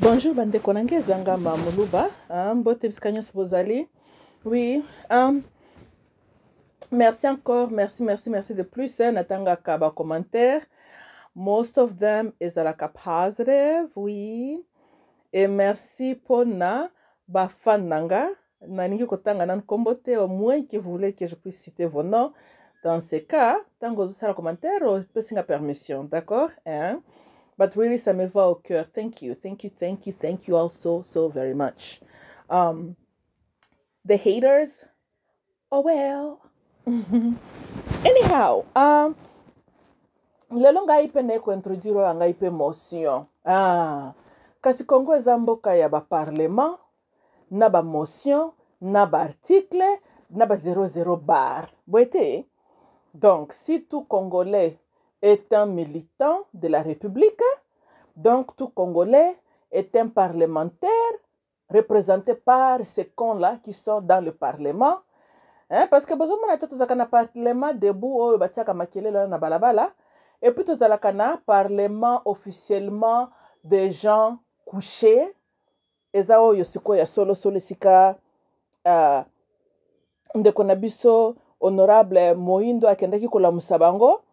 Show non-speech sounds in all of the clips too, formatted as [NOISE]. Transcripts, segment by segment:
bonjour bande konanga zanga ma muluba ah, mbote bisika nyonso bozali oui um, merci encore merci merci merci de plus hein. ka ba commentaire. most of them is ezalaka positive oui Et merci pona ba na nga nalingi kotanga nan nkombo au moins que vous voulez que je puisse citer vos noms dans ces cas ntango ozosala commentaire une permission d'accord hein? But really, Sameva Okur, Thank you, thank you, thank you, thank you all so, so very much. Um, the haters, oh well. [LAUGHS] Anyhow, um, lelo ngai mpe naye kointroduire oyo motion ah, kasi kongo eza mboka ya baparlement na motion, na article, na ba zero zero bar boye donc si tout congolais est un militant de la République, donc tout Congolais est un parlementaire représenté par ces cons-là qui sont dans le Parlement. Hein, parce que bozomona te tozalaka na parlement debout oyo batiaka makelelo wana na balabala epuis tozalaka na parlement officiellement de gens couchés eza oyo sikoyo ya solosolo esika uh, ndeko na biso honorable moindo akendaki kolamusa bango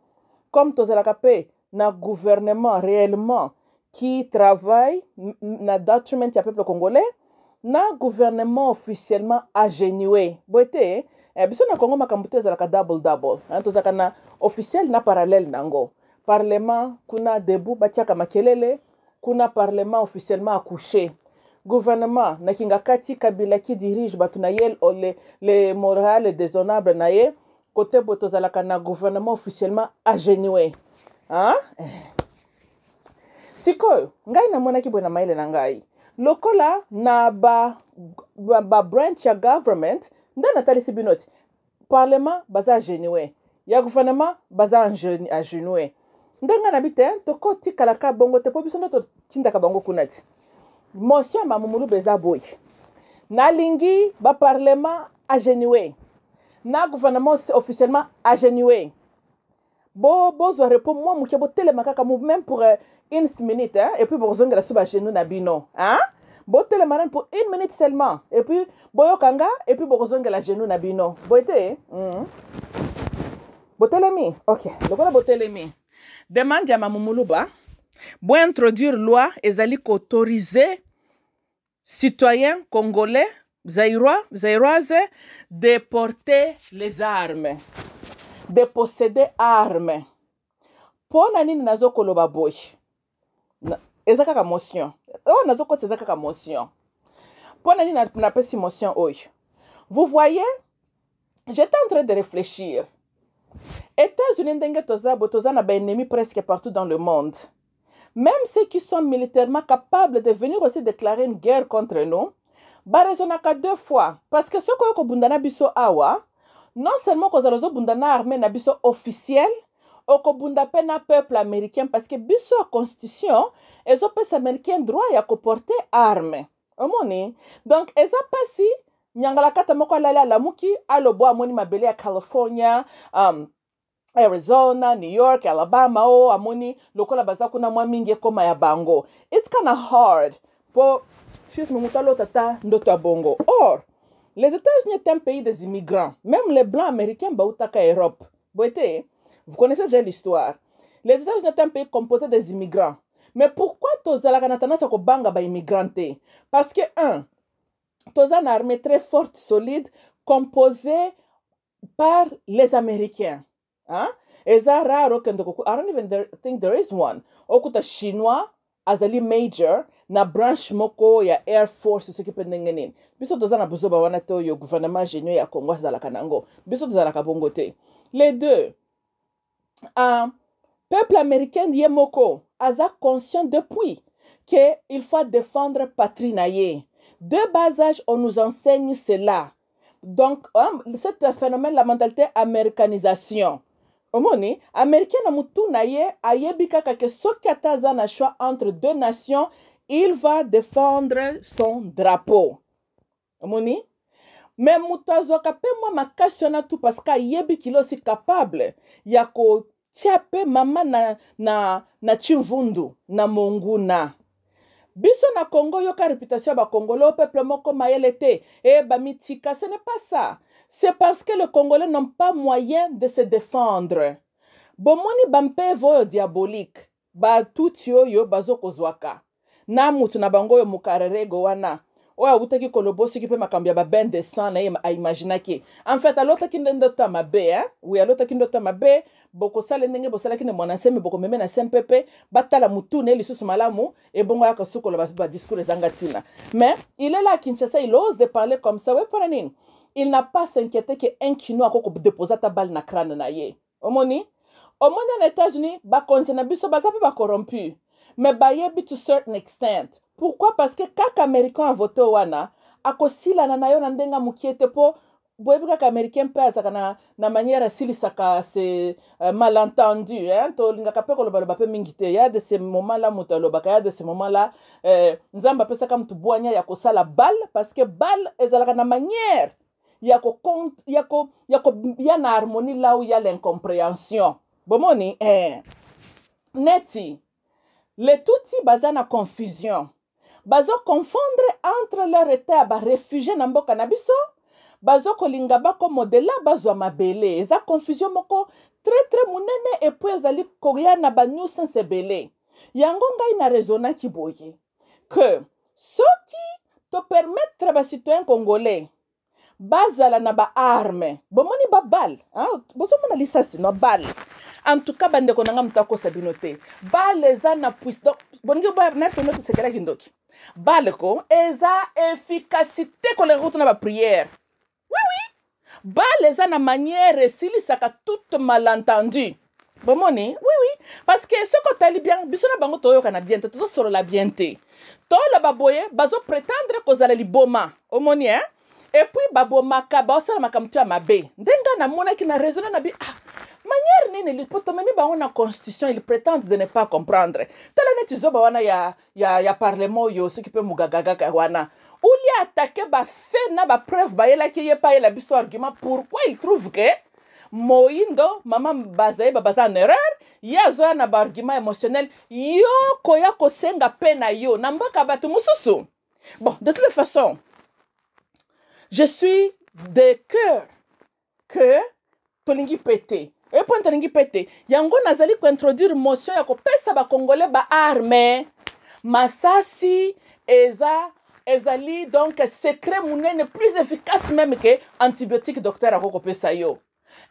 comme tozalaka mpe na gouvernement réellement qui travaille na detriment ya peuple congolais na gouvernement officiellement agénué boye te eh, biso na congo makambo te ezalaka double double eh, tozalaka na officiel na parallele na yango parlement kuna debu batiaka makelele kuna parlement officiellement accouché gouvernement na kinga kati kabila ki dirige bato na ye le, le moral déshonnable na ye côté boye tozalaka na gouvernement officiellement agenue sikoyo ngai namonaki boye na mayele na ngai lokola na babranche ba ya government nde natalisi bino ti parlement baza agenue ya gouvernement baza agenue ndenge na bi te tokotikala ka bongo te mpo biso nde totindaka bango kuna ti motion ya mamumuluba eza boye nalingi baparlement agenue n'a gouvernement s'est officiellement agenoué bo avez repos mwa même pour euh, une minute hein. et puis bozongela so genou na non, hein? pour une minute seulement et puis et puis la genou na Vous hmm. ok demande introduire loi autoriser citoyen congolais Zaïrois, Zaïroise, de porter les armes, de posséder armes. mpona nini nazokoloba boye Ezaka ka motion oyo nazokotisa ezaka ka motion mpona nini napesi motion oyo vous voyez j'étais en train de réfléchir états-unis ndenge toza bo toza na presque partout dans le monde même ceux qui sont militairement capables de venir aussi déclarer une guerre contre nous baresonaka deux fois parce que soki ko bundana biso awa non seulement kozalo zo bundana armée na biso oko okobunda mpe na peuple américain parce que biso constitution constitution ezopesa américain droit ya porter arme amoni donc eza mpasi nyangala kata moko muki alo alobo amoni mabele ya california um, arizona new york alabama oh amoni lokola baza kuna mwa mingi koma ya bango its kind of hard po Or, les États-Unis est un pays des immigrants. Même les Blancs américains baoutaka Europe. Vous connaissez déjà l'histoire. Les États-Unis est un pays composé des immigrants. Mais pourquoi tozalaka la tendance ba immigrante? Parce que un, toza une armée très forte, solide, composée par les Américains. Hein? Eza raro kende I don't even think there is one. Okuta chinois, azali major na branche moko ya air force soki mpe ndenge nini biso toza na bozoba wana te oyo gouvernement géniau ya congo azalaka na yango biso tozalaka bongo te les deux uh, peuple américain ye moko aza conscient depuis que il faut défendre patrie na ye de bas âge on nous enseigne cela donc um, hein, cet phénomène la mentalité américanisation omoni américain na mutu na ye ayebi kaka ke soki ata aza na choix entre deux nations il va défendre son drapeau omoni me moto azwaka mpe mwa makasi wana tu parceke ayebi kilo osi capable ya kotia mpe mama na, na, na chimvundu na monguna biso na congo yoka réputation ya bakongole o peuple moko mayele te eyebami eh, tika ce n'est pas ça c'est parce que le congolais n'ont pas moyen de se défendre bomoni bampeva oyo diabolique batuti oyo bazokozwaka na mutu na bango oyo mokarerego wana oyo qui koloba qui mpe makambo ya ben de sang na ye aimaginaki en fait alotaki nde ndota mabe eh? wi alotaki ndota mabe bokosala ndenge bosalaki na mwana nse me bokomeme na se mpe mpe batala motu na ye lisusu malamu ebongo yaka soki koloba badiscours ezanga ntina mais il est là kinshasa il ose de parler comme ça we mpona nini il n'a pas s'inquiété ke un kino akokodepose ata bale na crane na ye omoni omoni na états-unis bakonzi na biso baza mpe bacorrompu mais bayebi to certain extent pourquoi Parce que kaka américain avote wana a na yo na ndenge mokie te mpo boyebi kaka américain mpe azalaka na, na manière asilisaka se uh, malentendu hein? tolingaka mpe kolobaloba mpe mingi te ya de ce moment là moto alobaka ya de ce moment la eh, nzambe apesaka motu bwanya ya kosala parce que bale ezalaka na manière ya koya ya ko, ya ko, ya na harmonie la où ya l'incompréhension bomoni eh. neti le tuti baza na confusion bazoconfondre entre leur eta ya barefugie na mboka na biso bazokolinga bakomodela bazwa mabele eza confusion moko tre tre monene epui ezali koya na banuisance ebele yango ngai na raisonnaki boye ke soki topermettre bacitoyen congolais bazala na baarme bomoni babale bozomona lisasi na bale antuka bandeko na nga moto akosa bino te bale eza na puissance donc bolingi nayebiso ndoki sekelaki ndoki baleko eza efikasité koleka na prière, oui oui, eza na manière à toute malentendu bomoni oui, parce que soki dit bien biso na bango kana bien te la bien bazo prétendre boye bazoprétendre kozala liboma omoni oh, e hein. puis puis babomaka baosala makambo makamtu ya mabe na ngai ki na raison na bi ah, manyere nini lipotomeni on a constitution ils prétendent de ne pas comprendre tala neti zoba wana ya, ya, ya parlement oyo soki mpe mugagagaka wana attaquer atake bafe na preuve bapreuve bayelaki ye mpe a biso argument pourquoi il trouve que moyindo mama bazayeba baza en erreur ye azoya na argument émotionnel yo koya kosenga mpe na yo na mboka ya bato bon de toute façon je suis de cœur que tolingi pété oyo eh, mpo tolingi mpe te yango nazali kointroduire motion ya kopesa bakongole baarme masasi eza ezali donc secret monene plus efficace meme ke antibiotique docteur ako kopesa yo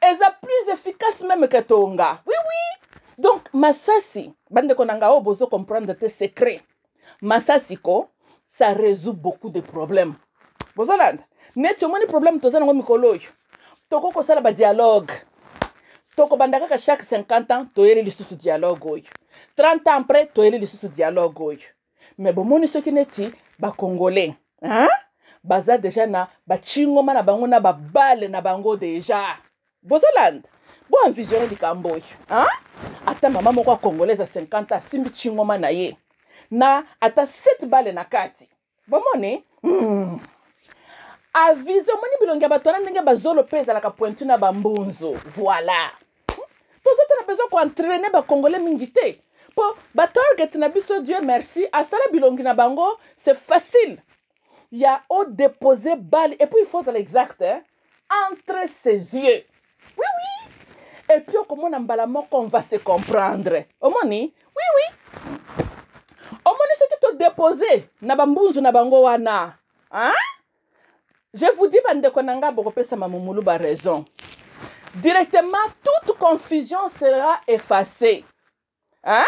eza plus efficace meme ke tonga wiwi oui, oui. donc masasi bandeko na ngai oyo bozo comprendre te secret masasi ko ça résout beaucoup de problème bozolanda neti omoni problème toza nango mikolo oyo tokokosala badialogue tokobanda kaka chaque 50 ans toyeli lisusu dialogue oyo 30 ans après toyeli lisusu dialogue oyo me bomoni soki neti bacongolais baza deja na bacingoma na bango na babale na bango deja bozolanda bo envisionne likambo oyo ata mama moko acongolaise ya 50 asimbi cingoma na ye na ata 7 bale na kati bomoni mm. Aviser, omoni bilongi ya bato wana ndenge bazolo mpe ezalaka pointu na bambunzu voilà. toza te na besoin koentraine bacongolais mingi te mpo batarget na biso dieu merci asala bilongi na bango c'est facile ya odépose bale et puis il faut ezala l'exact hein, entre ses yeux oui oui et puis okomona mbala moko on va se comprendre omoni oui oui omoni soki todépose na bambunzu na bango wana hein? je vous dis bandeko na ngai bokopesama momulu baraison directement toute confusion sera effacée hein?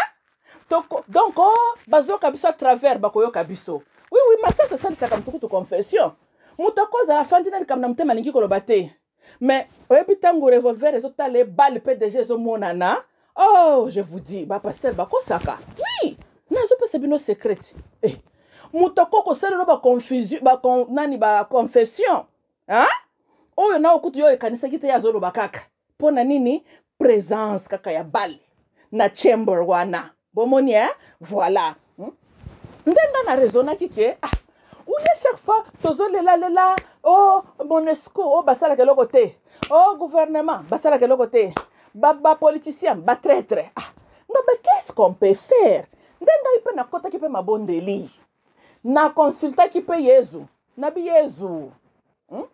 donc oh, bazoyoka biso à travers bakoyoka biso oui oui masasi asalisaka motu kutu confession moto akozala afandi nani kama na motema alingi koloba te mais oyebi oh, ntango revolver ezotala ebale mpe deja ezomonana oh je vous dis bapaster bakosaka oui nazopesa bino secrete eh. moto akoki kosalelo baconfusionnani baconfession oyo na okutu yo ekanisaki te ye azoloba kaka mpo na nini présence kaka ya bale na chamber wana bomoni e voilà hmm? ndenge na raisonnaki ke ah, uni chaque fois tozolelalela o oh, monesco o oh, basalaka eloko te o oh, gouvernement basalaka eloko te bapoliticien ba batraître ah, nga ba qu'est ce qu'on peut faire ndenge ngai mpe nakotaki mpe mabondeli nakonsultaki mpe yezu nabi yezu hmm?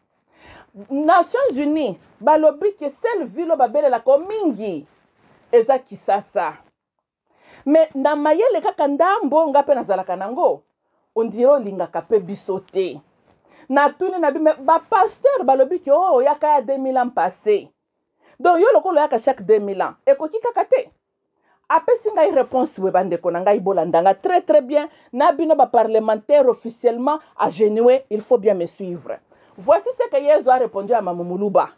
nations unies balobi ke sele ville oyo babelelaka mingi eza kisasa me na mayele kaka ndambo nga mpe nazalaka nango ondire olingaka mpe biso te natuni na bime bapaster balobi ke oyo oh, oyaka ya 2000 ans passé donc yo lokola oyaka chaque 2000 ans ekoki kaka te apesi ngai réponse we bandeko na ngai bolandanga très très bien na bino parlementaire officiellement agenue il faut bien me suivre voici ce que yesu a répondu à mamumuluba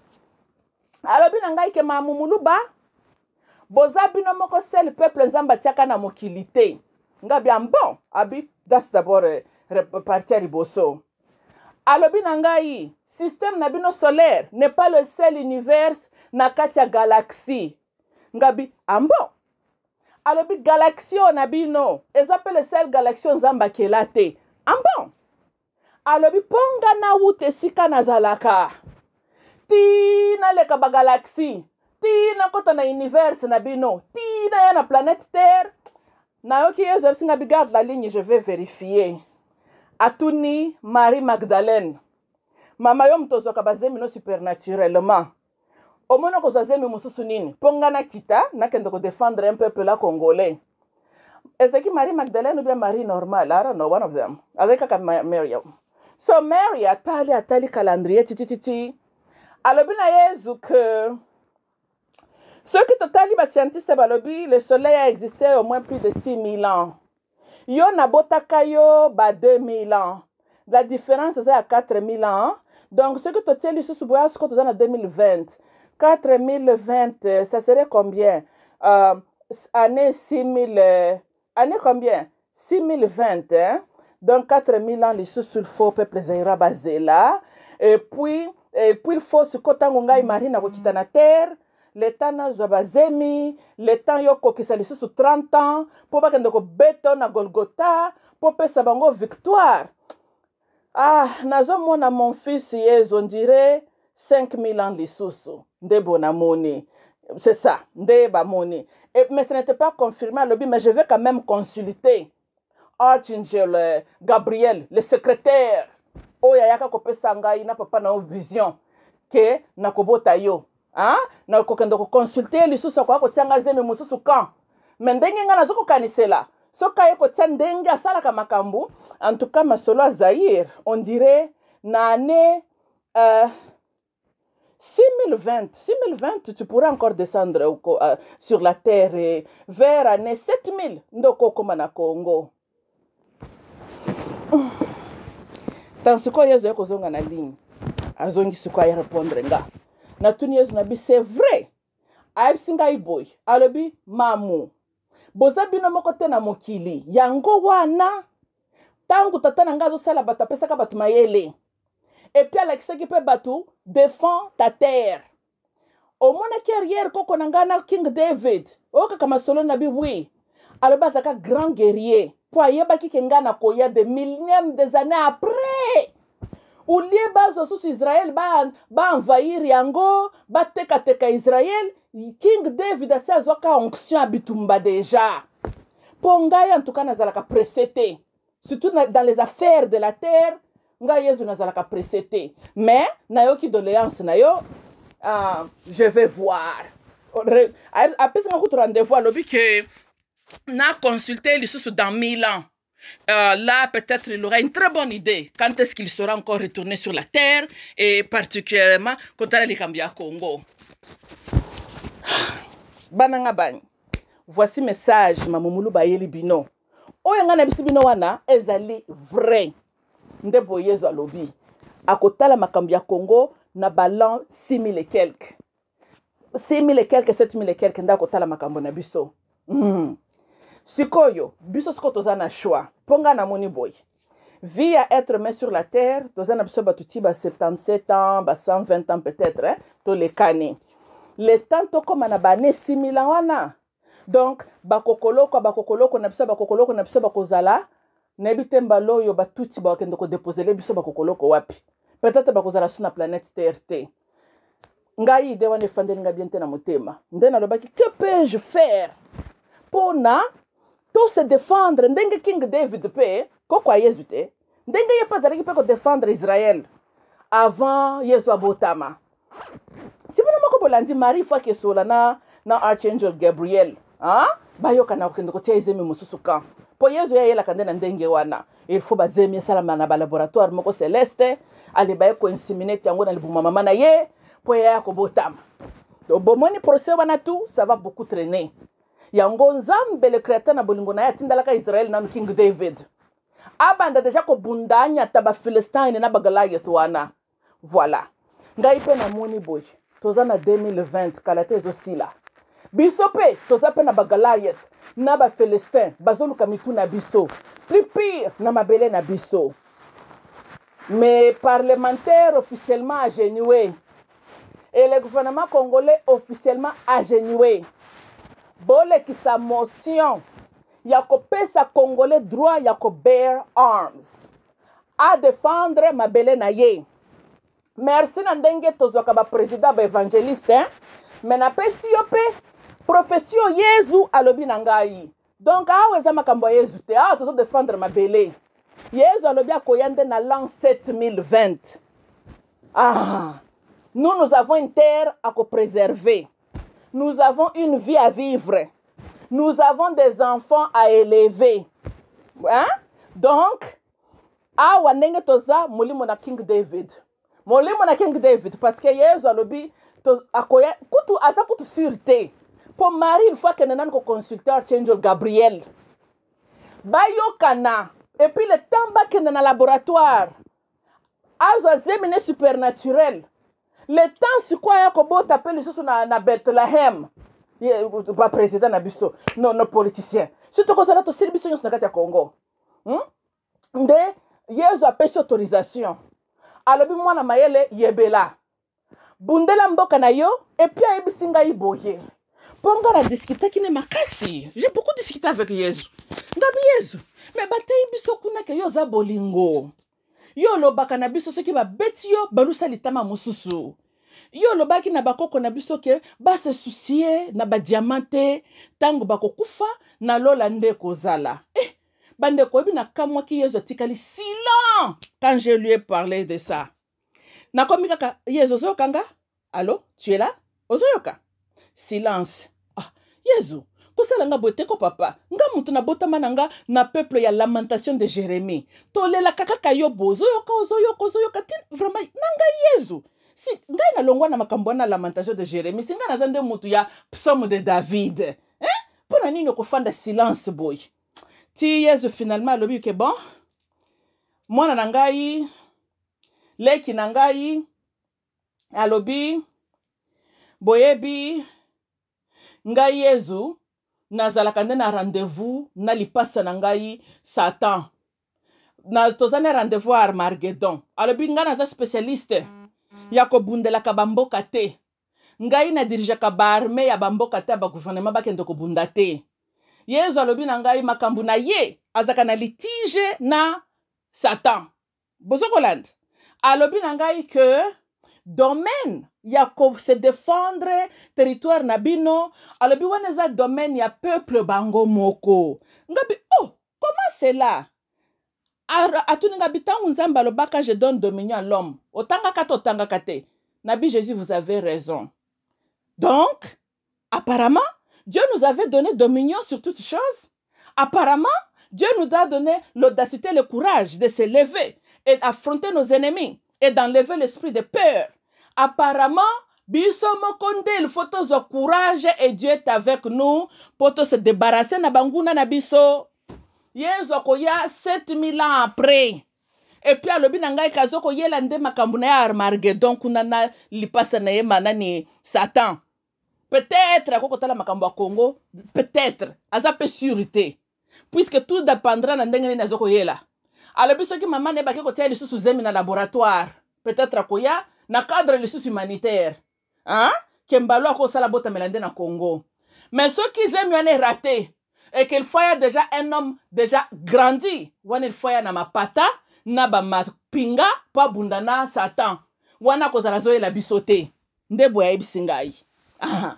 Alors na ngai ke mamumuluba boza bino moko sel peuple nzamba atiaka na mokilité te ngabi bon abi das dabord eh, repartir ya liboso alobi na ngai système na bino solaire n'est pas le seul univers na katia galaxie ngabi ambo ah alobi galaxio na bino eza mpe le sel galaxio nzambe akela te ambon ah alobi mpo nga nawuta esika nazalaka ti naleka bagalaxie ti nakɔta na universe na bino ti naya na planète terre nayoki ye ozalisi nga bigarde la ligne je vais vérifier atuni marie magdalene mama yo moto ozwaka bazemino supernaturellement omoni okozwa zembi mosusu nini mpo nga nakita nakende kodefendre un peuple la congolais ezalaki marie magdalene ou bien marie normal i don't know one of them azalaki kaka mariam so mary atali atali calendrier titititi alobi na ye ezu ke soki totali bascientiste balobi le soleil a existé au moins plus de 6 000 ans yo nabotaka yo ba 2 000 ans la différence eza ya 4 000 ans donc soki totie lisusu boya sikoyo toza na 2020 4020, euh, ça serait combien euh, Année 6000, euh, année combien 6020, hein? donc 4000 ans lisusu il faut peuple zaira bazela et puis et puis il faut sikoyo ntango ngai mari nakokita na terre leta nazwa bazemi leta yo kokisa lisusu 30 ans mpo bakende kobeta na golgota mpo pesa bango victoire ah nazomona mon fils yezu ondire 5000 ans lisusu nde bona moni c'est ça nde bamoni et, mais ce n'était pas confirmé alobi mais je vais quand même consulter archangel euh, gabriel le secrétaire oyo oh, ayaka kopesa ngai na papa na yo vision ke nakobota yo hein? nakokende koconsulte lisusu akoka kotia nga mais mosusu kan me ndenge ngai nazo kokanisela soki aye kotia sala ka makambu en tout cas solo ya on dirait na ane euh, 6020, 6020, tu pourras encore descendre euh, sur la terre et vers année 7000, ndoko komana Congo. Tant ce qu'on yezo kozonga na ligne. Azongi suko ya répondre nga. Na tuni yezo na bi c'est vrai. Aipsinga iboy, alobi mamu. Boza bino moko te na mokili. Yango wana tangu tata na nga azosala bato apesaka bato mayele. epuis alakisaki mpe bato défend ta terre omonaki arrière koko na ngai na king david oyo oh, kaka masolo na bibwi alobi azalaka grand guerrier mpo ayebaki ke ngai na koya de millième des années après olie bazosusu israel baenvahir ba yango batekateka israel king david asi azwaka onction ya bitumba deja mpo ngai antuka nazalaka presse te surtout dans les affaires de la terre nga yesu nazalaka pressé mais nayoki doléance na yo uh, je vais voir apesanga kutu rendez-vous alobi ke naconsulte lisusu dans mille ans Euh, là, peut-être, il aura une très bonne idée quand est-ce qu'il sera encore retourné sur la terre et particulièrement quand elle est Congo. Bananga bang. Voici message, Mamoumoulou Bayeli Bino. Oyanga na bino wana, ezali vrai nde boye yezu alobi akotala makambo ya congo na balan 6000 et quelque 6000 et quelque 7000 et quelque nde akotala makambo na biso mm. sikoyo biso sikoyo toza na choix mpo ngai namoni boye vie ya être main sur la terre toza na biso bato ba 77 ans ba 120 ans peut-être eh? Hein, tolekani le temps tokóma na 6000 ans wana donc bakokoloko bakokoloko na biso bakokoloko na biso bakozala nayebi te mbala oyo batuti bakende kodepozele biso bakokoloko wapi petetre bakozala so na planète terre te ngai ide wana efandeli ngai bien te na motema nde nalobaki que peux-je faire mpona to se défendre ndenge king david mpe koko ayezu te ndenge ye mpe azalaki mpe kodéfendre israel avant yesu abotama sibino moko bolandi marie fo akesola na, na archangel gabriel bayokana kokende kotia ezemi mosusu kan mpo yezu ye ayelaka nde na ndenge wana il faut bazemi esalama na balaboratoire moko celeste aleba ye koinsiminate yango na libuma mama na ye mpo ye aya kobotama bomoni procès wana tu ça va beaucoup traîner yango nzambe le créateur na bolingo na ye atindalaka israele nanu king david abanda deja kobunda anyata bafilistine na bagoliath wana voilà ngai mpe namoni boye toza na 2020 kala te ezosila biso mpe toza mpe na bagoliath na bafelestin bazoluka mitu na biso plus pire na mabele na biso mais parlementaire officiellement agénué et le gouvernement congolais officiellement agénué bolekisa motion ya kopesa congolais droit ya kobear arms adefendre mabele na ye merci na ndenge tozwaka bapresident baévangéliste me napesi yo mpe profesio yezu alobi na ngai donk awa eza makambo ya yezu te awa tozodefendre mabele yezu alobi akoya nde na lan 7020 ah nous nous avons une terre à copréserver nous avons une vie à vivre nous avons des enfants à élever hein? donc awa ndenge toza molimo na king david molimo na king david parce que yezu alobi akoya kutu aza kutu sûreté ko mari il faut akende nani koconsulte archangel gabriel bayokana epuis le temps bakende na laboratoire azwa zemine supernaturel le temps sikoyo aya kobota mpe lisusu na, na bethlehem baprésident na biso no, no politicien so tokozala tosili biso nyonso na kati ya congo hmm? nde yezu apesi autorisation alobi mwana mayele yebela bundela mboka na yo epuis ayebisi ngai boye mpo nga na diskutaki ne makasi j'ai beaucoup discuté avec yezu ngabi yezu me batei biso kuna ke yo oza bolingo yo olobaka na biso soki babeti yo balusa litama mosusu yo olobaki na bakoko na biso ke base susie na badiama te ntango bakokufa na lola nde kozala eh, bandeko oyebi nakamwaki yezu atikali silence quand je lui ai parlé de ça nakomi kaka yezu ozoyoka nga alo tu es là ozoyoka silence yezu kosala nga boye te ko papa nga moto nabotama na nga na peuple ya lamentation de jérémie tolelaka kaka yo bo ozoyoka ozoyoka ozoyoka ti vraiment na ngai yezu si ngai e nalongwa na makambo wana lamentation de jérémie si ngai naza nde motu ya psaume de david eh? mpo na nini okofanda silence boye ti yezu finalement alobi ke bon mwana na ngai leki na ngai alobi boyebi ngai yezu nazalaka nde na rendez-vous na lipasa na ngai satan na toza na rendez-vous ya armagedon alobi ngai naza spécialiste ya kobundelaka bamboka te ngai nadirigeaka baarme ya bamboka te ya baguvernema bakende kobunda te yezu alobi na ngai makambo na ye azalaka na litige na satan bozokolanda alobi na ngai ke domaine ya se défendre territoire nabino alobi wana domaine peuple bango ngabi oh comment cela atuni ngabi je donne dominion à l'homme nabi jésus vous avez raison donc apparemment dieu nous avait donné dominion sur toutes choses apparemment dieu nous a donné l'audacité le courage de se lever et d'affronter nos ennemis et d'enlever l'esprit de peur apparemment biso moko nde ilfo tozwa courage et dieu est avec nous pour se débarrasser na banguna na biso ye ko ya 7000 ans après et alobi na ngai kaza yela nde makambo na ye kuna na lipasa na ye satan peut-être ako tala makambo a congo peut-être aza mpe sûreté puisque tout dépendra na ndenge zoko yela koyela alobi soki mama na ye bake kotia ye lisusu zemi na laboratoire peut-être akoya na cadre lisusu humanitaire hein? ke mbalo akosala botamela nde na congo mais soki zemi wana erate eke ilfo ya déjà un homme déjà grandi wana ilfo ya na mapata na bamapinga mpo abunda na satan wana akozala azoyela biso te nde boye ayebisi ngai Aha.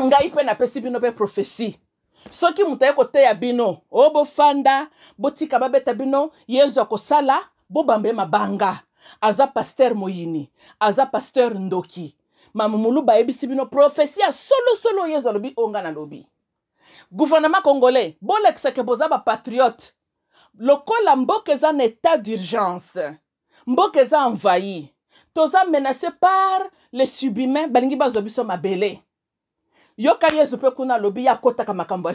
ngai mpe napesi bino mpe profesi soki moto aye koteya bino o bofanda botika babeta bino ye zwa kosala bobamba ye mabanga aza Pasteur moyini aza Pasteur ndoki mama muluba ayebisi bino solo-solo, solo yezo lobi alobi onga nalobi gouvernement congolais bolekisake boza patriote lokola mboka eza na état d'urgence mboka envahi toza menacé par le subhumain balingi bazwa biso mabele yokani yezu mpe kuna lobi ya makambo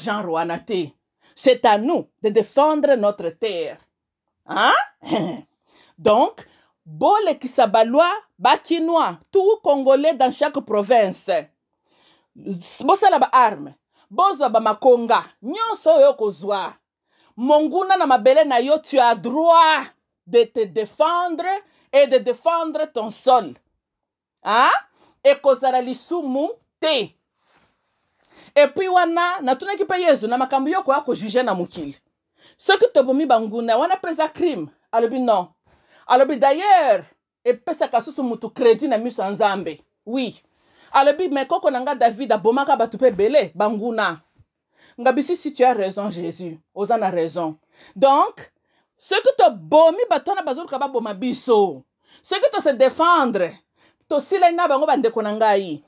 c'est à nous de défendre notre terre hein? [LAUGHS] donc bolekisa balwa bakinois tout congolais dans chaque province bosala baarme bozwa bamakonga nyonso oyo okozwa monguna na mabele na yo tu as droit de te défendre et de défendre ton sol a ah? ekozala lisumu te epui wana natunaki mpe yezu na makambo yo koya kojuge na mokili soki tobomi banguna wana mpe eza crime alobi non alobi d'ailleurs epesaka susu motu crédit na miso ya nzambe wi alobi me koko na nga david abomaka bato mpe ebele banguna ngabisi si tu as raison jésus oza na raison donc soki tobomi bato wana bazoluka baboma biso soki tose défendre tosilai na bango bandeko na ngai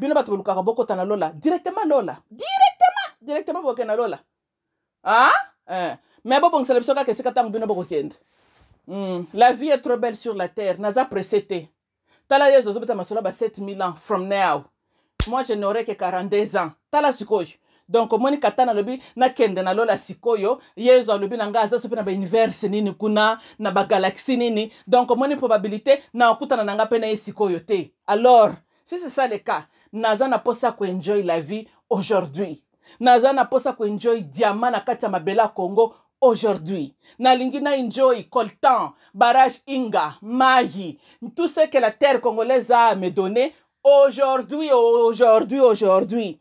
bino bato bolukaka bokota na lola directement lola directement directement bokokende na lola a ah? eh. me bobongisela biso kaka esika ntango bino bokokende Mm. La vie est trop belle sur la terre. Naza précété. Tala yezo zobeta masola ba 7000 ans from now. Moi je n'aurai que 42 ans. Tala sikoyo. Donc omoni katana lobi na kende na lola sikoyo yezo lobi na ngai aza so mpe na bauniverse nini kuna na galaxy nini donc omoni probabilité na okutana na ngai mpe na ye sikoyo te alors si c'est ça le cas naza na mposa enjoy la vie aujourd'hui naza na mposa ça diamant na kati ya mabele congo aujourd'hui. Nalingina Enjoy, Coltan, Barrage Inga, Mahi, tout ce que la terre congolaise a me donné aujourd'hui, aujourd'hui, aujourd'hui.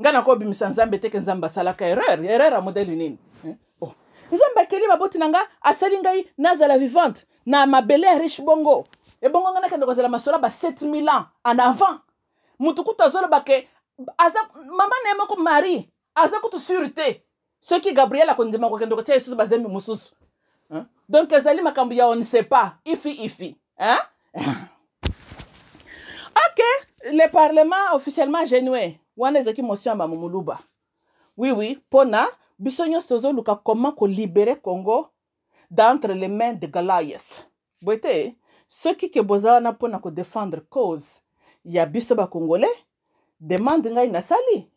Ngana na kobimisa nzambe teke nzamba salaka erreur erreur a modele nini hein? oh. Nzamba akeli baboti na nga asali nazala vivante na mabele ya riche bongo e bongo ngana nakende kozala masola ba 7000 ans en avant Mutukuta kutu ba ke aza mama na ye mari aza kutu sûreté soki gabriel akondima kokende kotia lisusu bazembe mosusu donc ezali makambo ya on sait pas ifi ifi hein? [LAUGHS] ok le parlement officiellement agenue wana ezalaki motion ya bamomuluba wiwi mpona biso nyonso tozoluka koma kolibere congo d'entre les mains de goliath boye te soki ke boza wana mpona kodefendre cause ya biso bacongolais demande ngai nasali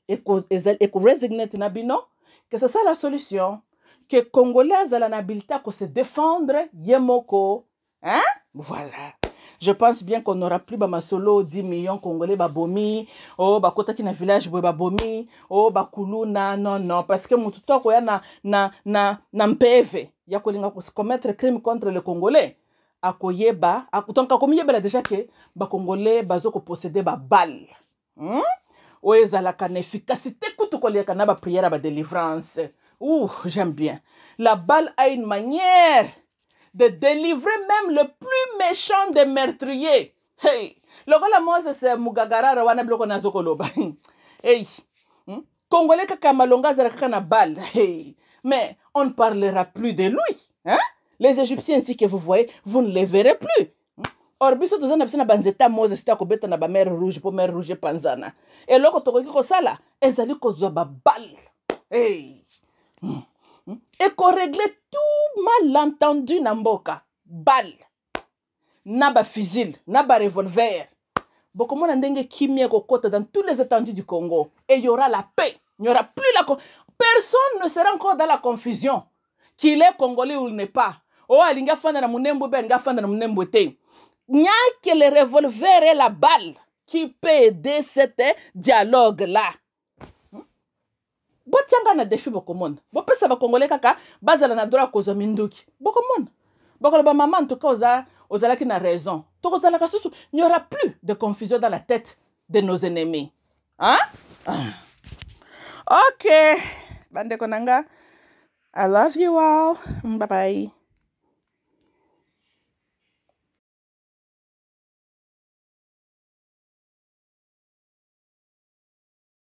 ekoresignet eko na bino que c'est ça la solution que Congolais a l'habilité de se défendre yemoko hein voilà je pense bien qu'on aura plus solo 10 millions congolais babomi oh qui na village ou babomi oh kuluna non non parce que mutu to koya na na na na mpeve ya se commettre crime contre les congolais akoyeba donc akomiyebela déjà que congolais possèdent bazo kopossede baballe hmm? oyo ezalaka na efficacité tukoleka na à ba délivrance ouh j'aime bien la balle a une manière de délivrer même le plus méchant des meurtriers hey lokola se mugagarara wana biloko nazokoloba [LAUGHS] hey hmm? congolais kaka malonga azala kaka na balle hey mais on ne parlera plus de lui hein les égyptiens ainsi que vous voyez vous ne les verrez plus or biso toza na biso na banzete ya mose sita kobeta na bamare rouge mpo mare rouge epanzana eloko tokoki kosala ezali kozwa babale hey. mm. mm. ekoregle tout malentendu na mboka bale na bafusile na barevolver bokomona ndenge kimia ekokota dans tous les étendues du congo et y aura la paix y aura plus la personne ne sera encore dans la confusion qu'il est congolais ou il n'est pas oyo oh, alingi afanda na monembo mpe alingi afanda na monembo te n'y que le revolver et la balle qui peut aider cet dialogue-là. Hmm? botianga na defi bokomona bopesa bakongole kaka bazala na droit ya kozwa minduki ba maman to antuka oza, ozalaki na raison tokozalaka susu n'y aura plus de confusion dans la tête de nos ennemis hein? Ah. ok bandeko Konanga. i love you all bye bye